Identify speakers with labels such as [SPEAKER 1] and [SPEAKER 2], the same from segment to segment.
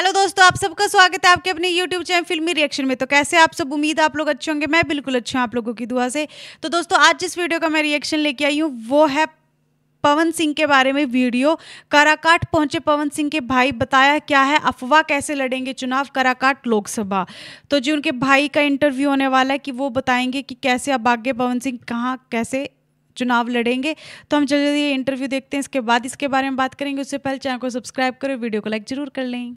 [SPEAKER 1] Hello दोस्तों आप सबका स्वागत है आपके अपने यूट्यूब चैनल फिल्मी रिएक्शन में तो कैसे आप सब उम्मीद आप लोग अच्छे होंगे मैं बिल्कुल अच्छा हूँ आप लोगों की दुआ से तो दोस्तों आज जिस वीडियो का मैं रिएक्शन लेके आई हूँ वो है पवन सिंह के बारे में वीडियो काराकाट पहुंचे पवन सिंह के भाई बताया क्या है अफवाह कैसे लड़ेंगे चुनाव काराकाट लोकसभा तो जी उनके भाई का इंटरव्यू होने वाला है कि वो बताएंगे कि कैसे अब आगे पवन सिंह कहाँ कैसे चुनाव लड़ेंगे तो हम जल्दी जल्दी इंटरव्यू देखते हैं इसके बाद इसके बारे में बात करेंगे उससे पहले चैनल को सब्सक्राइब करें वीडियो को लाइक जरूर कर लें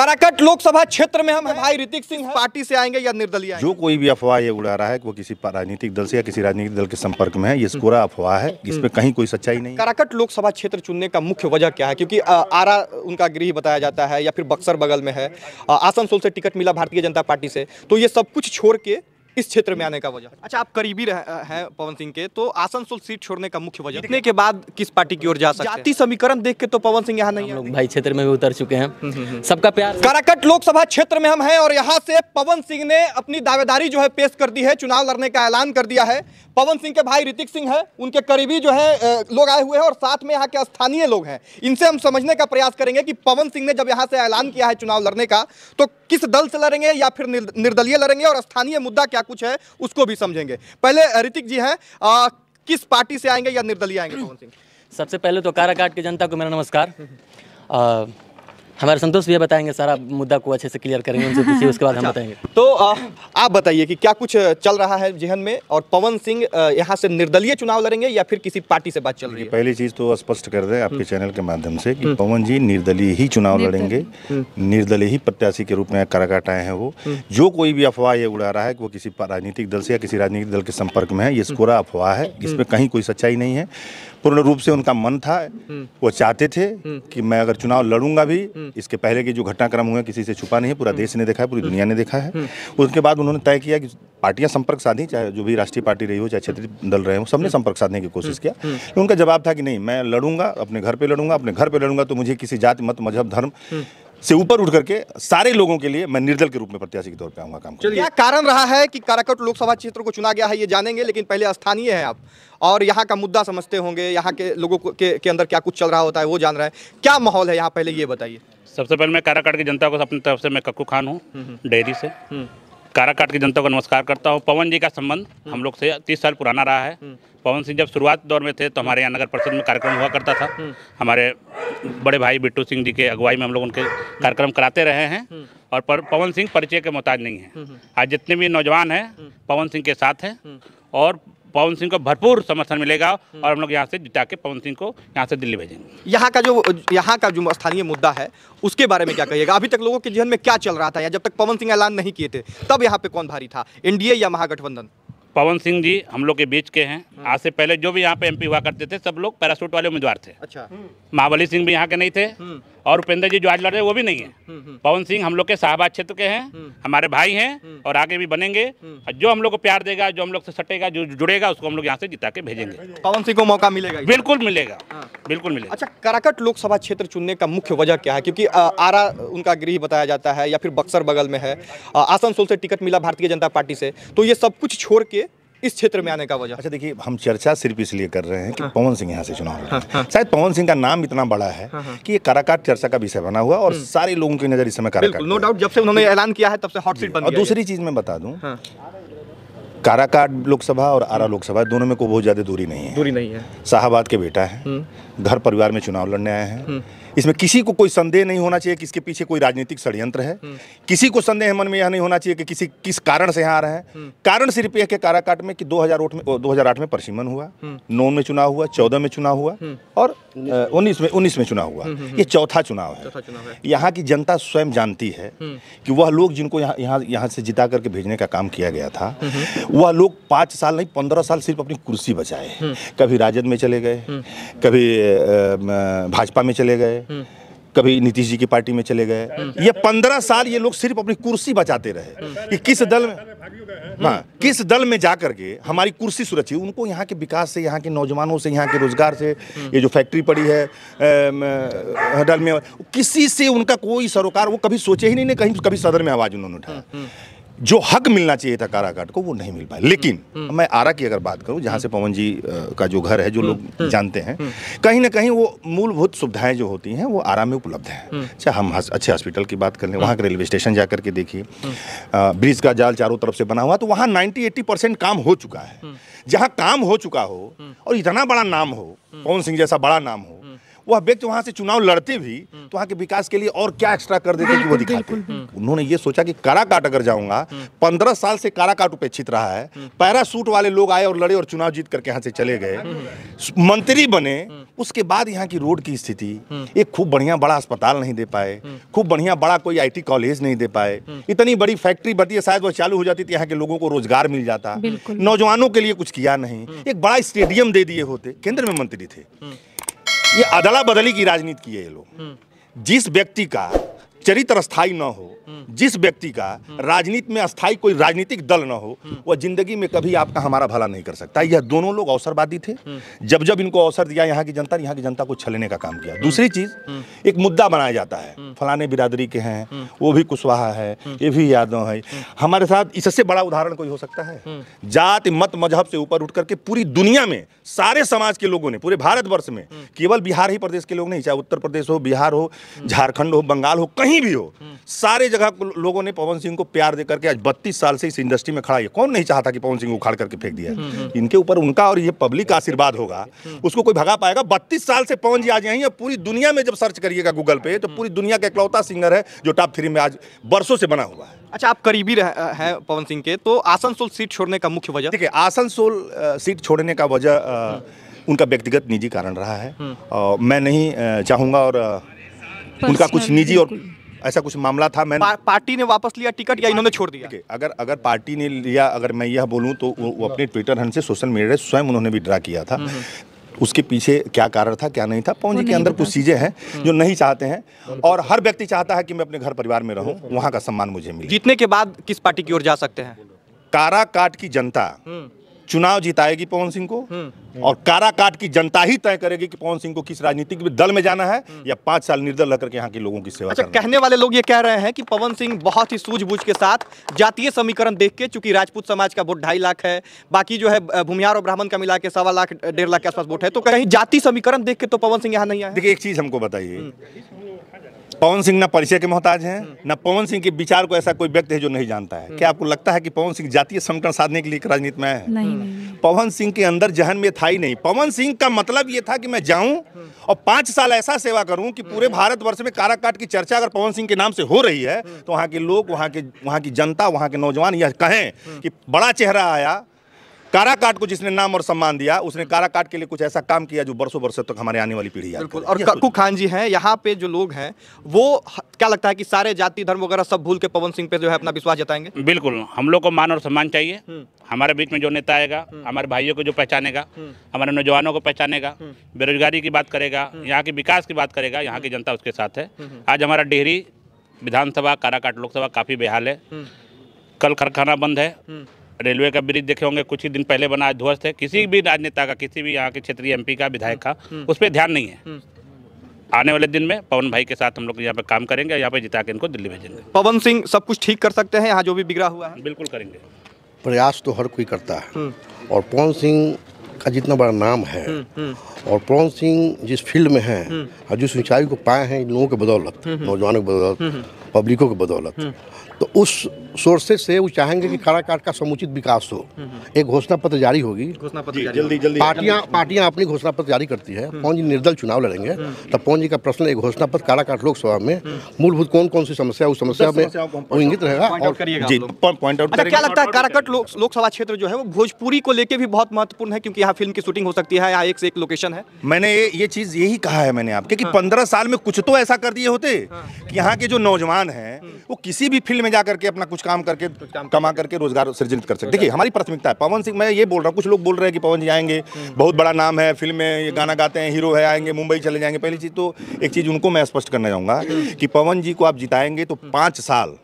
[SPEAKER 2] काराकट लोकसभा क्षेत्र में हम भाई ऋतिक सिंह पार्टी से आएंगे या निर्दलीय जो
[SPEAKER 3] कोई भी अफवाह ये उड़ा रहा है वो किसी राजनीतिक दल से या किसी राजनीतिक दल के संपर्क में है ये हम्म। पूरा अफवाह है इसमें कहीं कोई सच्चाई नहीं
[SPEAKER 2] काराकट लोकसभा क्षेत्र चुनने का मुख्य वजह क्या है क्योंकि आरा उनका गृह बताया जाता है या फिर बक्सर बगल में है आसनसोल से टिकट मिला भारतीय जनता पार्टी से तो ये सब कुछ छोड़ के इस क्षेत्र में आने का वजह अच्छा आप करीबी हैं पवन सिंह के तो आसनसोल सीट छोड़ने का मुख्य वजह इतने के बाद किस पार्टी की ओर जा सकते जाति समीकरण देख के तो पवन सिंह यहाँ नहीं लोग भाई क्षेत्र में भी उतर चुके हैं हम्म, हम्म, हम्म। सबका प्यार काराकट लोकसभा क्षेत्र में हम हैं और यहाँ से पवन सिंह ने अपनी दावेदारी जो है पेश कर दी है चुनाव लड़ने का ऐलान कर दिया है पवन सिंह के भाई ऋतिक सिंह है उनके करीबी जो है लोग आए हुए हैं और साथ में यहाँ के स्थानीय लोग हैं इनसे हम समझने का प्रयास करेंगे कि पवन सिंह ने जब यहाँ से ऐलान किया है चुनाव लड़ने का तो किस दल से लड़ेंगे या फिर निर्दलीय लड़ेंगे और स्थानीय मुद्दा क्या कुछ है उसको भी समझेंगे पहले ऋतिक जी हैं किस पार्टी से आएंगे या निर्दलीय आएंगे पवन सिंह सबसे पहले तो काराकाट की जनता को मेरा नमस्कार हमारे संतोष भैया बताएंगे सारा मुद्दा को अच्छे से क्लियर करेंगे उनसे पूछिए उसके बाद हम अच्छा, बताएंगे तो आ, आप बताइए कि क्या कुछ चल रहा है जेहन में और पवन सिंह यहाँ से निर्दलीय चुनाव लड़ेंगे या फिर किसी पार्टी से बात चल रही है पहली
[SPEAKER 3] चीज़ तो स्पष्ट कर दे आपके हम्म। चैनल के माध्यम से कि हम्म। पवन जी निर्दलीय ही चुनाव लड़ेंगे हम्म। निर्दलीय ही प्रत्याशी के रूप में कराकाट आए हैं वो जो कोई भी अफवाह ये उड़ा रहा है कि वो किसी राजनीतिक दल से या किसी राजनीतिक दल के संपर्क में है ये स्कोरा अफवाह है इसमें कहीं कोई सच्चाई नहीं है पूर्ण रूप से उनका मन था हम्म। वो चाहते थे हम्म। कि मैं अगर चुनाव लड़ूंगा भी हम्म। इसके पहले के जो घटनाक्रम हुए किसी से छुपा नहीं है पूरा देश ने देखा है पूरी दुनिया ने देखा है उसके बाद उन्होंने तय किया कि पार्टियां संपर्क साधी चाहे जो भी राष्ट्रीय पार्टी रही हो चाहे क्षेत्रीय दल रहे हो सबने संपर्क साधने की कोशिश किया तो उनका जवाब था कि नहीं मैं लड़ूंगा अपने घर पर लड़ूंगा अपने घर पर लड़ूंगा तो मुझे किसी जाति मत मजहब धर्म से ऊपर उठ करके सारे लोगों के लिए मैं निर्दल के रूप में प्रत्याशी के तौर पर आऊंगा काम
[SPEAKER 2] क्या कारण रहा है कि काराकट लोकसभा क्षेत्र को चुना गया है ये जानेंगे लेकिन पहले स्थानीय है आप और यहाँ का मुद्दा समझते होंगे यहाँ के लोगों के, के अंदर क्या कुछ चल रहा होता है वो जान रहा है क्या माहौल है यहाँ पहले ये बताइए
[SPEAKER 4] सबसे पहले मैं काराकट की जनता को अपनी तरफ से मैं कक्कू खान हूँ हम्म। डेयरी से हम्म। काराकाट की जनता को नमस्कार करता हूँ पवन जी का संबंध हम्म। हम लोग से तीस साल पुराना रहा है हम्म। पवन सिंह जब शुरुआत दौर में थे तो हमारे यहाँ नगर परिषद में कार्यक्रम हुआ करता था हम्म। हमारे बड़े भाई बिट्टू सिंह जी के अगुवाई में हम लोग उनके कार्यक्रम कराते रहे हैं और पर पवन सिंह परिचय के मोहताज नहीं है आज जितने भी नौजवान हैं पवन सिंह के साथ हैं और पवन सिंह को भरपूर समर्थन मिलेगा और हम लोग यहाँ से जिता के पवन सिंह को यहाँ से दिल्ली भेजेंगे
[SPEAKER 2] यहाँ का जो यहाँ का जो स्थानीय मुद्दा है उसके बारे में क्या कहिएगा अभी तक लोगों के जीवन में क्या चल रहा था या जब तक पवन सिंह ऐलान नहीं किए थे तब यहाँ पे कौन भारी था एनडीए या महागठबंधन
[SPEAKER 4] पवन सिंह जी हम लोग के बीच के हैं हम्म। आज से पहले जो भी यहाँ पे एमपी हुआ करते थे सब लोग पैरासूट वाले उम्मीदवार थे अच्छा महाबली सिंह भी यहाँ के नहीं थे हम्म। और उपेंद्र जी जो आज लड़ रहे हैं वो भी नहीं है हम्म, हम्म, हम्म। पवन सिंह हम लोग के साहबाज क्षेत्र के हैं हमारे भाई हैं और आगे भी बनेंगे और जो हम लोग को प्यार देगा जो हम लोग से सटेगा जो जुड़ेगा उसको हम लोग यहाँ से जिता के भेजेंगे
[SPEAKER 2] पवन सिंह को मौका मिलेगा बिल्कुल मिलेगा हाँ। बिल्कुल मिलेगा अच्छा कराकट लोकसभा क्षेत्र चुनने का मुख्य वजह क्या है क्योंकि आरा उनका गृह बताया जाता है या फिर बक्सर बगल में है आसनसोल से टिकट मिला भारतीय जनता पार्टी से तो ये सब कुछ छोड़ के इस क्षेत्र में आने का वजह अच्छा देखिए
[SPEAKER 3] हम चर्चा सिर्फ इसलिए कर रहे हैं कि हाँ। पवन सिंह यहाँ से चुनाव लड़ हाँ, हाँ। शायद पवन सिंह का नाम इतना बड़ा है हाँ, हाँ। कि ये कराकाट चर्चा का विषय बना हुआ और हम्म। सारे लोगों की नज़र इस समय काराकाट नो डाउट
[SPEAKER 2] जब से उन्होंने ऐलान किया है तब से हॉट सीट बन और दूसरी
[SPEAKER 3] चीज़ मैं बता दूँ हाँ। काराकाट लोकसभा और आरा लोकसभा दोनों में कोई बहुत ज़्यादा दूरी नहीं है दूरी नहीं है शाहबाद के बेटा है हम्म। घर परिवार में चुनाव लड़ने आए हैं हम्म। इसमें किसी को कोई संदेह नहीं होना चाहिए कि इसके पीछे कोई राजनीतिक षड्यंत्र है हम्म। किसी को संदेह मन में यह नहीं होना चाहिए कि किसी किस कारण से यहाँ आ रहे हैं हम्म। कारण सिर्फ यह के काराकाट में कि 2008 में 2008 में परसिमन हुआ हम्म। नौ में चुनाव हुआ चौदह में चुनाव हुआ और उन्नीस में उन्नीस में चुनाव हुआ ये चौथा चुनाव है यहाँ की जनता स्वयं जानती है कि वह लोग जिनको यहाँ यहाँ यहाँ से जिता करके भेजने का काम किया गया था वह लोग पाँच साल नहीं पंद्रह साल सिर्फ अपनी कुर्सी बचाए कभी राजद में चले गए कभी भाजपा में चले गए कभी नीतीश जी की पार्टी में चले गए ये पंद्रह साल ये लोग सिर्फ अपनी कुर्सी बचाते रहे कि किस दल में हाँ किस दल में जा करके हमारी कुर्सी सुरक्षित उनको यहाँ के विकास से यहाँ के नौजवानों से यहाँ के रोजगार से ये जो फैक्ट्री पड़ी है दल में किसी से उनका कोई सरोकार वो कभी सोचे ही नहीं कहीं कभी सदर में आवाज़ उन्होंने उठाया जो हक मिलना चाहिए था काराकाट को वो नहीं मिल पाया लेकिन हम्म, हम्म। मैं आरा की अगर बात करूं जहां से हम्म। पवन जी का जो घर है जो लोग जानते हैं कहीं ना कहीं वो मूलभूत सुविधाएं जो होती हैं वो आरा में उपलब्ध हैं चाहे अच्छा, हम अच्छे हॉस्पिटल की बात कर लें वहाँ के रेलवे स्टेशन जा करके देखिए ब्रिज का जाल चारों तरफ से बना हुआ तो वहाँ नाइन्टी एट्टी परसेंट काम हो चुका है जहाँ काम हो चुका हो और इतना बड़ा नाम हो पवन सिंह जैसा बड़ा नाम हो वह व्यक्ति वहां से चुनाव लड़ते भी तो वहां के विकास के लिए और क्या एक्स्ट्रा कर देते कि वो दिखाते हम्म। उन्होंने ये सोचा कि काराकाट अगर जाऊंगा पंद्रह साल से काराकाट उपेक्षित रहा है हम्म। पैरासूट वाले लोग आए और लड़े और चुनाव जीत करके यहाँ से चले गए हम्म। मंत्री बने उसके बाद यहाँ की रोड की स्थिति एक खूब बढ़िया बड़ा अस्पताल नहीं दे पाए खूब बढ़िया बड़ा कोई आईटी कॉलेज नहीं दे पाए इतनी बड़ी फैक्ट्री बढ़ती शायद वह चालू हो जाती थी तो यहाँ के लोगों को रोजगार मिल जाता नौजवानों के लिए कुछ किया नहीं एक बड़ा स्टेडियम दे दिए होते केंद्र में मंत्री थे ये अदला बदली की राजनीति की है ये लोग हम्म। जिस व्यक्ति का चरित्र स्थायी न हो जिस व्यक्ति का राजनीति में स्थायी कोई राजनीतिक दल न हो वह जिंदगी में कभी आपका हमारा भला नहीं कर सकता यह दोनों लोग अवसरवादी थे जब जब इनको अवसर दिया यहाँ की जनता ने यहाँ की जनता को छलने का काम किया दूसरी चीज एक मुद्दा बनाया जाता है फलाने बिरादरी के हैं वो भी कुशवाहा है ये भी यादव है हमारे साथ इससे बड़ा उदाहरण कोई हो सकता है जाति मत मजहब से ऊपर उठ करके पूरी दुनिया में सारे समाज के लोगों ने पूरे भारतवर्ष में केवल बिहार ही प्रदेश के लोग नहीं चाहे उत्तर प्रदेश हो बिहार हो झारखंड हो बंगाल हो कहीं कहीं भी हो सारे जगह लोगों ने पवन सिंह को प्यार दे करके आज बत्तीस साल से इस इंडस्ट्री में खड़ा है कौन नहीं चाहता कि पवन सिंह उखाड़ करके फेंक दिया हम्म, हम्म। इनके ऊपर उनका और ये पब्लिक आशीर्वाद होगा हम्म। उसको कोई भगा पाएगा बत्तीस साल से पवन जी आज यहीं पूरी दुनिया में जब सर्च करिएगा गूगल पे तो पूरी दुनिया का इकलौता सिंगर है जो टॉप थ्री में आज बरसों से बना हुआ है अच्छा आप करीबी हैं पवन सिंह के तो आसनसोल सीट छोड़ने का मुख्य वजह देखिए आसनसोल सीट छोड़ने का वजह उनका व्यक्तिगत निजी कारण रहा है आ, मैं नहीं चाहूँगा और उनका कुछ निजी और ऐसा कुछ मामला था मैं पा, पार्टी ने वापस लिया टिकट या इन्होंने छोड़ दिया अगर अगर पार्टी ने लिया अगर मैं यह बोलूँ तो वो, अपने ट्विटर हंड से सोशल मीडिया से स्वयं उन्होंने विड्रा किया था उसके पीछे क्या कारण था क्या नहीं था पौजी के अंदर कुछ चीज़ें हैं हम्म। जो नहीं चाहते हैं और हर व्यक्ति चाहता है कि मैं अपने घर परिवार में रहूं वहां का सम्मान मुझे मिले जीतने के बाद किस पार्टी की ओर जा सकते हैं काराकाट की जनता हम्म। चुनाव जिताएगी पवन सिंह को हम्म। और काराकाट की जनता ही तय करेगी कि पवन सिंह को किस राजनीतिक दल में जाना है हम्म। या पांच साल निर्दल रहकर यहाँ के लोगों की सेवा अच्छा कहने वाले लोग ये कह रहे
[SPEAKER 2] हैं कि पवन सिंह बहुत ही
[SPEAKER 3] सूझबूझ के साथ जातीय समीकरण देख के चूंकि राजपूत समाज का वोट ढाई
[SPEAKER 2] लाख है बाकी जो है भूमिहार और ब्राह्मण का मिला के सवा लाख डेढ़ लाख के आसपास वोट है तो कहीं जाति समीकरण देख
[SPEAKER 3] के तो पवन सिंह यहाँ नहीं आया देखिए एक चीज हमको बताइए हम्म। पवन सिंह ना परिचय के मोहताज हैं ना पवन सिंह के विचार को ऐसा कोई व्यक्ति है जो नहीं जानता है क्या आपको लगता है कि पवन सिंह जातीय समीकरण साधने के लिए राजनीति में है नहीं, नहीं। पवन सिंह के अंदर जहन में था ही नहीं पवन सिंह का मतलब ये था कि मैं जाऊं और पांच साल ऐसा सेवा करूं कि पूरे भारतवर्ष में काराकाट की चर्चा अगर पवन सिंह के नाम से हो रही है तो वहाँ के लोग वहाँ के वहाँ की जनता वहाँ के नौजवान यह कहें कि बड़ा चेहरा आया काराकाट को जिसने नाम और सम्मान दिया उसने काराकाट के लिए कुछ ऐसा काम किया जो बरसों बरसों तक तो हमारे आने वाली पीढ़ी बिल्कुल और कक्कू तो- खान जी हैं यहाँ पे जो लोग हैं वो क्या लगता है कि सारे जाति
[SPEAKER 4] धर्म वगैरह सब भूल के पवन सिंह पे जो है अपना विश्वास जताएंगे बिल्कुल हम लोग को मान और सम्मान चाहिए हम्म। हमारे बीच में जो नेता आएगा हम्म। हमारे भाइयों को जो पहचानेगा हम्म। हमारे नौजवानों को पहचानेगा बेरोजगारी की बात करेगा यहाँ के विकास की बात करेगा यहाँ की जनता उसके साथ है आज हमारा डेहरी विधानसभा काराकाट लोकसभा काफ़ी बेहाल है कल कारखाना बंद है रेलवे का ब्रिज देखे होंगे कुछ ही दिन पहले बना ध्वस्त है किसी भी राजनेता का किसी भी यहाँ के क्षेत्रीय एमपी का विधायक का हम्म, हम्म। उस पर ध्यान नहीं है हम्म। आने वाले दिन में पवन भाई के साथ हम लोग यहाँ पे काम करेंगे यहाँ पे जिता के इनको दिल्ली भेजेंगे
[SPEAKER 2] पवन सिंह सब कुछ ठीक कर सकते हैं यहाँ जो भी बिगड़ा हुआ है बिल्कुल करेंगे
[SPEAKER 3] प्रयास तो हर कोई करता है और पवन सिंह का जितना बड़ा नाम है
[SPEAKER 4] और
[SPEAKER 3] पवन सिंह जिस फील्ड में है और जिस ऊंचाई को पाए हैं इन लोगों के बदौलत नौजवानों की बदौलत पब्लिकों की बदौलत तो उस सोर्सेज से वो चाहेंगे कि काराकाट का समुचित विकास हो हम्म, हम्म। एक घोषणा पत्र जारी होगी घोषणा पत्र जारी जल्दी जल्दी पार्टियां पार्टियां अपनी घोषणा पत्र जारी करती है हम्म। पवन जी निर्दल चुनाव लड़ेंगे तो पवन जी का प्रश्न एक घोषणा पत्र काराकाट लोकसभा में मूलभूत कौन कौन सी समस्या उस समस्या में इंगित रहेगा और अच्छा, क्या लगता है
[SPEAKER 2] काराकाट लोकसभा क्षेत्र जो है वो भोजपुरी को लेकर भी बहुत महत्वपूर्ण है क्योंकि यहाँ फिल्म की शूटिंग हो सकती है यहाँ एक से एक लोकेशन है मैंने ये
[SPEAKER 3] चीज यही कहा है मैंने आपके की हाँ। पंद्रह साल में कुछ तो ऐसा कर दिए होते हाँ। कि यहाँ के जो नौजवान है वो किसी भी फील्ड में जाकर के अपना कुछ काम करके कमा करके रोजगार सृजित कर सकते देखिए हमारी प्राथमिकता है पवन सिंह मैं ये बोल रहा हूँ कुछ लोग बोल रहे हैं कि पवन जी आएंगे हम्म। बहुत बड़ा नाम है फिल्म में ये गाना गाते हैं हीरो है आएंगे मुंबई चले जाएंगे पहली चीज़ तो एक चीज़ उनको मैं स्पष्ट करना चाहूँगा हम्म। कि पवन जी को आप जिताएंगे तो हम्म। पाँच साल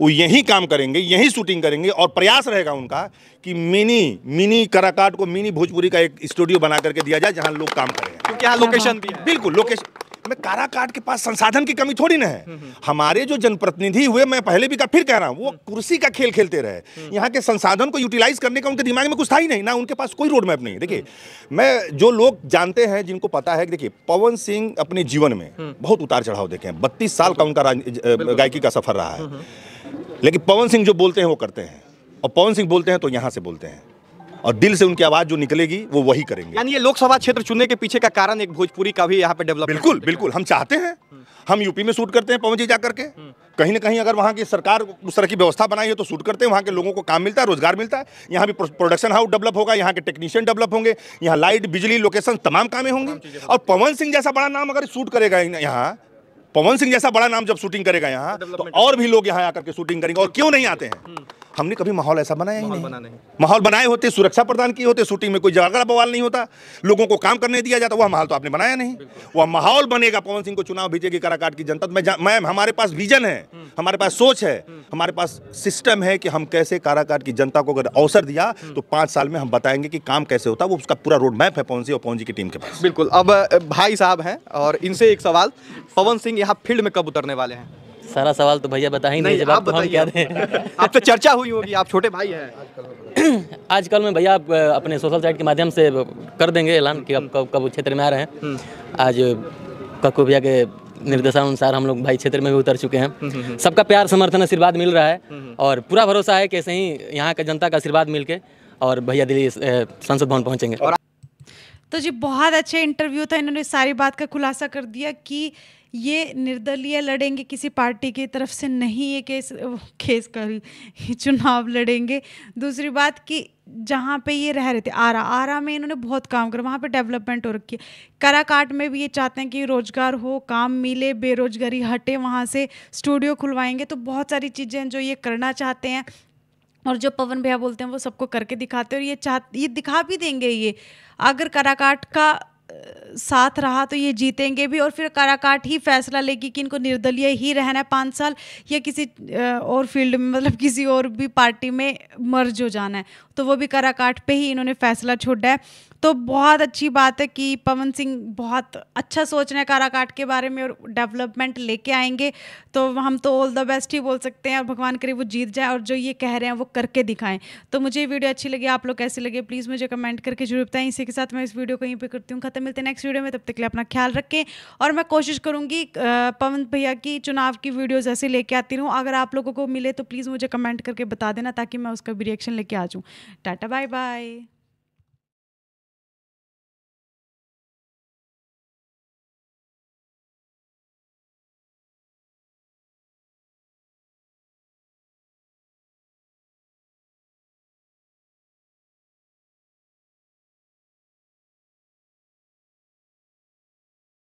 [SPEAKER 3] वो यही काम करेंगे यही शूटिंग करेंगे और प्रयास रहेगा उनका कि मिनी मिनी कराकाट को मिनी भोजपुरी का एक स्टूडियो बना करके दिया जाए जहाँ लोग काम करें क्योंकि यहाँ लोकेशन भी है बिल्कुल लोकेशन मैं काराकाट के पास संसाधन की कमी थोड़ी ना है हमारे जो जनप्रतिनिधि हुए मैं पहले भी का फिर कह रहा हूँ वो कुर्सी का खेल खेलते रहे यहाँ के संसाधन को यूटिलाइज करने का उनके दिमाग में कुछ था ही नहीं ना उनके पास कोई रोड मैप नहीं देखिए मैं जो लोग जानते हैं जिनको पता है देखिए पवन सिंह अपने जीवन में बहुत उतार चढ़ाव देखे हैं बत्तीस साल का उनका गायकी का सफर रहा है लेकिन पवन सिंह जो बोलते हैं वो करते हैं और पवन सिंह बोलते हैं तो यहाँ से बोलते हैं और दिल से उनकी आवाज़ जो निकलेगी वो वही करेंगे
[SPEAKER 2] यानी ये लोकसभा क्षेत्र चुनने के पीछे का कारण एक
[SPEAKER 3] भोजपुरी का भी यहाँ पे डेवलप बिल्कुल बिल्कुल हम चाहते हैं हम्म। हम यूपी में शूट करते हैं पवन जाकर जा करके हम्म। कहीं ना कहीं अगर वहाँ की सरकार उस तरह की व्यवस्था बनाई है तो शूट करते हैं वहाँ के लोगों को काम मिलता है रोजगार मिलता है यहाँ भी प्रोडक्शन हाउस डेवलप होगा यहाँ के टेक्नीशियन डेवलप होंगे यहाँ लाइट बिजली लोकेशन तमाम कामें होंगी और पवन सिंह जैसा बड़ा नाम अगर शूट करेगा यहाँ पवन सिंह जैसा बड़ा नाम जब शूटिंग करेगा यहाँ तो और भी लोग यहाँ आकर के शूटिंग करेंगे और क्यों नहीं आते हैं हम्म। हमने कभी माहौल ऐसा बनाया ही नहीं।, माहौल बनाए होते सुरक्षा प्रदान किए होते शूटिंग में कोई झगड़ा बवाल नहीं होता लोगों को काम करने दिया जाता वह माहौल तो आपने बनाया नहीं वह माहौल बनेगा पवन सिंह को चुनाव भेजेगी कराकाट की जनता मैं मैम हमारे पास विजन है हम्म। हमारे पास सोच है हम्म। हमारे पास सिस्टम है कि हम कैसे काराकाट की जनता को अगर अवसर दिया हम्म। तो पांच साल में हम बताएंगे कि काम कैसे होता है वो उसका पूरा रोड मैप है पवन सिंह और पवन जी की टीम के पास बिल्कुल अब
[SPEAKER 2] भाई साहब हैं और इनसे एक सवाल पवन सिंह यहाँ फील्ड में कब उतरने वाले हैं सारा सवाल तो भैया बता ही नहीं, नहीं जवाब तो हम क्या दें आप तो चर्चा हुई होगी आप छोटे भाई हैं आजकल में भैया आप अपने सोशल साइट के माध्यम से कर देंगे ऐलान कि आप कब कब क्षेत्र में आ रहे हैं हम्म। आज कक्कू भैया के निर्देशानुसार हम लोग भाई क्षेत्र में भी उतर चुके हैं हम्म, हम्म, सबका प्यार समर्थन आशीर्वाद मिल रहा है और पूरा भरोसा है कि ऐसे ही यहाँ का जनता का आशीर्वाद मिल के और भैया दिल्ली संसद भवन पहुँचेंगे
[SPEAKER 1] तो जी बहुत अच्छे इंटरव्यू था इन्होंने सारी बात का खुलासा कर दिया कि ये निर्दलीय लड़ेंगे किसी पार्टी की तरफ से नहीं ये केस केस कर चुनाव लड़ेंगे दूसरी बात कि जहाँ पे ये रह रहे थे आरा आरा में इन्होंने बहुत काम करा वहाँ पे डेवलपमेंट हो रखी है कराकाट में भी ये चाहते हैं कि रोज़गार हो काम मिले बेरोजगारी हटे वहाँ से स्टूडियो खुलवाएंगे तो बहुत सारी चीज़ें जो ये करना चाहते हैं और जो पवन भैया बोलते हैं वो सबको करके दिखाते हैं और ये चाह ये दिखा भी देंगे ये अगर कराकाट का साथ रहा तो ये जीतेंगे भी और फिर काराकाट ही फैसला लेगी कि इनको निर्दलीय ही रहना है पाँच साल या किसी और फील्ड में मतलब किसी और भी पार्टी में मर्ज हो जाना है तो वो भी काराकाट पे ही इन्होंने फैसला छोड़ा है तो बहुत अच्छी बात है कि पवन सिंह बहुत अच्छा सोच रहे हैं काराकाट के बारे में और डेवलपमेंट लेके आएंगे तो हम तो ऑल द बेस्ट ही बोल सकते हैं और भगवान करे वो जीत जाए और जो ये कह रहे हैं वो करके दिखाएं तो मुझे ये वीडियो अच्छी लगी आप लोग कैसे लगे प्लीज़ मुझे कमेंट करके जरूर बताएं इसी के साथ मैं इस वीडियो को यहीं पर करती हूँ खत्म मिलते नेक्स्ट वीडियो में तब तक के लिए अपना ख्याल रखें और मैं कोशिश करूँगी पवन भैया की चुनाव की वीडियोज़ ऐसे लेके आती रहूँ अगर आप लोगों को मिले तो प्लीज़ मुझे कमेंट करके बता देना ताकि मैं उसका भी रिएक्शन लेके आ जाऊँ टाटा बाय बाय